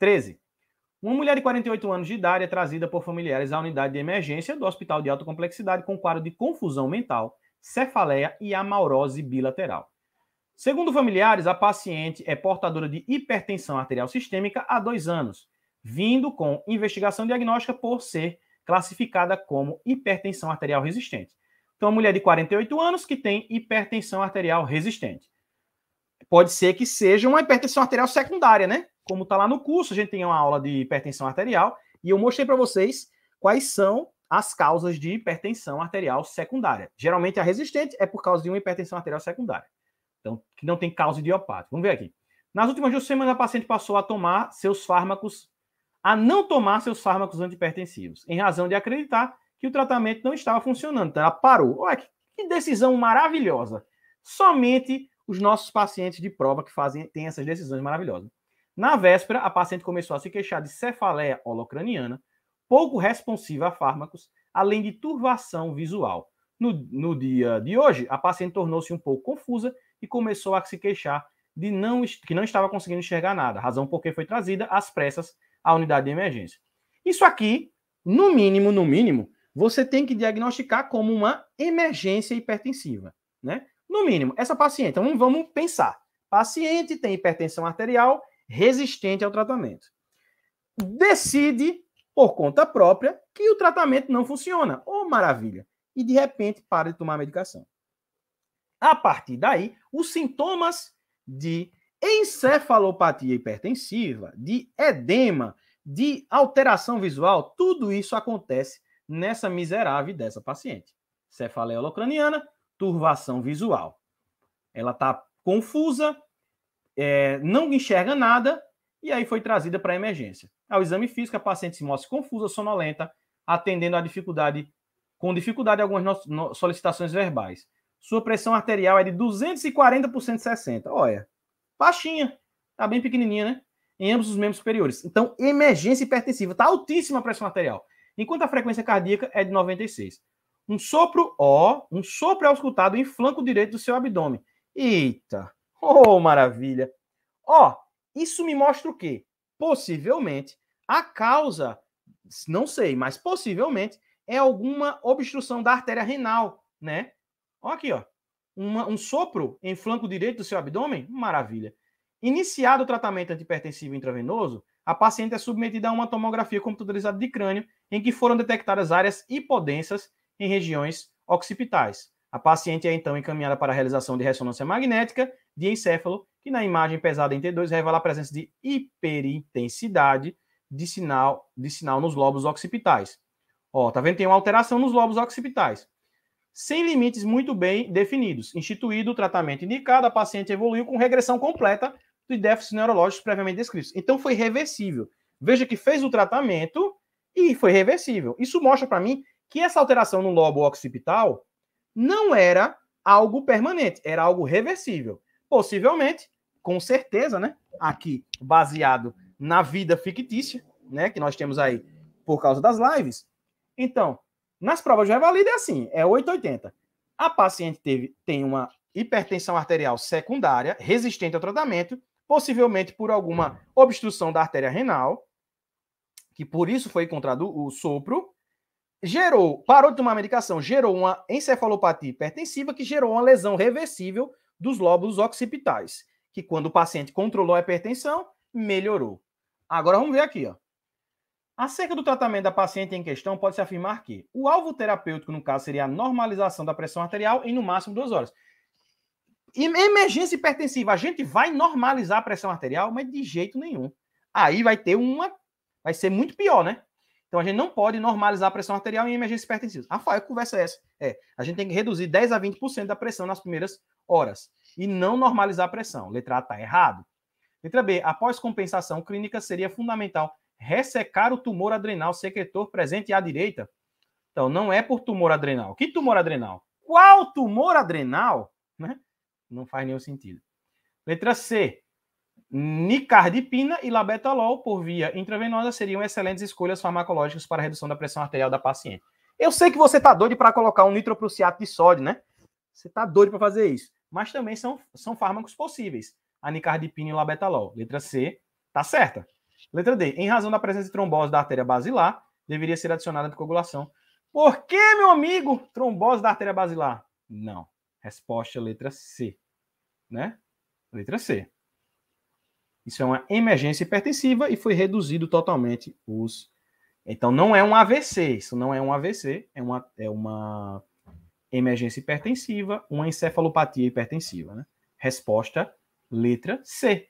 13. Uma mulher de 48 anos de idade é trazida por familiares à unidade de emergência do Hospital de Alta Complexidade com quadro de confusão mental, cefaleia e amaurose bilateral. Segundo familiares, a paciente é portadora de hipertensão arterial sistêmica há dois anos, vindo com investigação diagnóstica por ser classificada como hipertensão arterial resistente. Então, uma mulher de 48 anos que tem hipertensão arterial resistente. Pode ser que seja uma hipertensão arterial secundária, né? como está lá no curso, a gente tem uma aula de hipertensão arterial e eu mostrei para vocês quais são as causas de hipertensão arterial secundária. Geralmente a resistente é por causa de uma hipertensão arterial secundária. Então, que não tem causa idiopática. Vamos ver aqui. Nas últimas duas semanas, a paciente passou a tomar seus fármacos, a não tomar seus fármacos antipertensivos, em razão de acreditar que o tratamento não estava funcionando. Então, ela parou. Olha que, que decisão maravilhosa. Somente os nossos pacientes de prova que fazem têm essas decisões maravilhosas. Na véspera, a paciente começou a se queixar de cefaleia holocraniana, pouco responsiva a fármacos, além de turvação visual. No, no dia de hoje, a paciente tornou-se um pouco confusa e começou a se queixar de não, que não estava conseguindo enxergar nada, razão porque foi trazida às pressas à unidade de emergência. Isso aqui, no mínimo, no mínimo, você tem que diagnosticar como uma emergência hipertensiva, né? No mínimo, essa paciente, então vamos pensar. Paciente tem hipertensão arterial resistente ao tratamento. Decide, por conta própria, que o tratamento não funciona. Oh, maravilha! E de repente para de tomar a medicação. A partir daí, os sintomas de encefalopatia hipertensiva, de edema, de alteração visual, tudo isso acontece nessa miserável dessa paciente. Cefaleia holocraniana, turvação visual. Ela está confusa, é, não enxerga nada e aí foi trazida para emergência. Ao exame físico, a paciente se mostra confusa, sonolenta, atendendo a dificuldade, com dificuldade algumas no, solicitações verbais. Sua pressão arterial é de 240 por 160. Olha, baixinha, está bem pequenininha, né? Em ambos os membros superiores. Então, emergência hipertensiva, tá altíssima a pressão arterial. Enquanto a frequência cardíaca é de 96. Um sopro, ó, um sopro é auscultado em flanco direito do seu abdômen. Eita, Oh, maravilha! Ó, oh, isso me mostra o quê? Possivelmente a causa, não sei, mas possivelmente é alguma obstrução da artéria renal, né? Ó aqui, ó. Uma, um sopro em flanco direito do seu abdômen? Maravilha. Iniciado o tratamento antipertensivo intravenoso, a paciente é submetida a uma tomografia computadorizada de crânio, em que foram detectadas áreas hipodensas em regiões occipitais. A paciente é então encaminhada para a realização de ressonância magnética de encéfalo, que na imagem pesada em T2 revela a presença de hiperintensidade de sinal, de sinal nos lobos occipitais. Ó, tá vendo? Tem uma alteração nos lobos occipitais. Sem limites muito bem definidos. Instituído o tratamento indicado, a paciente evoluiu com regressão completa dos déficits neurológicos previamente descritos. Então foi reversível. Veja que fez o tratamento e foi reversível. Isso mostra para mim que essa alteração no lobo occipital não era algo permanente, era algo reversível. Possivelmente, com certeza, né? Aqui, baseado na vida fictícia, né? Que nós temos aí por causa das lives. Então, nas provas de revalida é assim, é 880. A paciente teve, tem uma hipertensão arterial secundária, resistente ao tratamento, possivelmente por alguma obstrução da artéria renal, que por isso foi encontrado o sopro, gerou, parou de tomar medicação, gerou uma encefalopatia hipertensiva que gerou uma lesão reversível dos lóbulos occipitais, que quando o paciente controlou a hipertensão, melhorou. Agora vamos ver aqui, ó. Acerca do tratamento da paciente em questão, pode-se afirmar que o alvo terapêutico, no caso, seria a normalização da pressão arterial em no máximo duas horas. Emergência hipertensiva, a gente vai normalizar a pressão arterial, mas de jeito nenhum. Aí vai ter uma. Vai ser muito pior, né? Então a gente não pode normalizar a pressão arterial em emergência hipertensiva. Rafael, conversa é essa? É, a gente tem que reduzir 10 a 20% da pressão nas primeiras horas e não normalizar a pressão. Letra A está errado. Letra B, após compensação clínica, seria fundamental ressecar o tumor adrenal secretor presente à direita. Então, não é por tumor adrenal. Que tumor adrenal? Qual tumor adrenal? Né? Não faz nenhum sentido. Letra C, Nicardipina e labetalol por via intravenosa seriam excelentes escolhas farmacológicas para redução da pressão arterial da paciente. Eu sei que você está doido para colocar um nitroprusiato de sódio, né? Você está doido para fazer isso. Mas também são, são fármacos possíveis. A nicardipina e o labetalol. Letra C, tá certa. Letra D. Em razão da presença de trombose da artéria basilar, deveria ser adicionada a coagulação. Por que, meu amigo, trombose da artéria basilar? Não. Resposta letra C, né? Letra C. Isso é uma emergência hipertensiva e foi reduzido totalmente os. Então, não é um AVC, isso não é um AVC, é uma, é uma emergência hipertensiva, uma encefalopatia hipertensiva. Né? Resposta, letra C.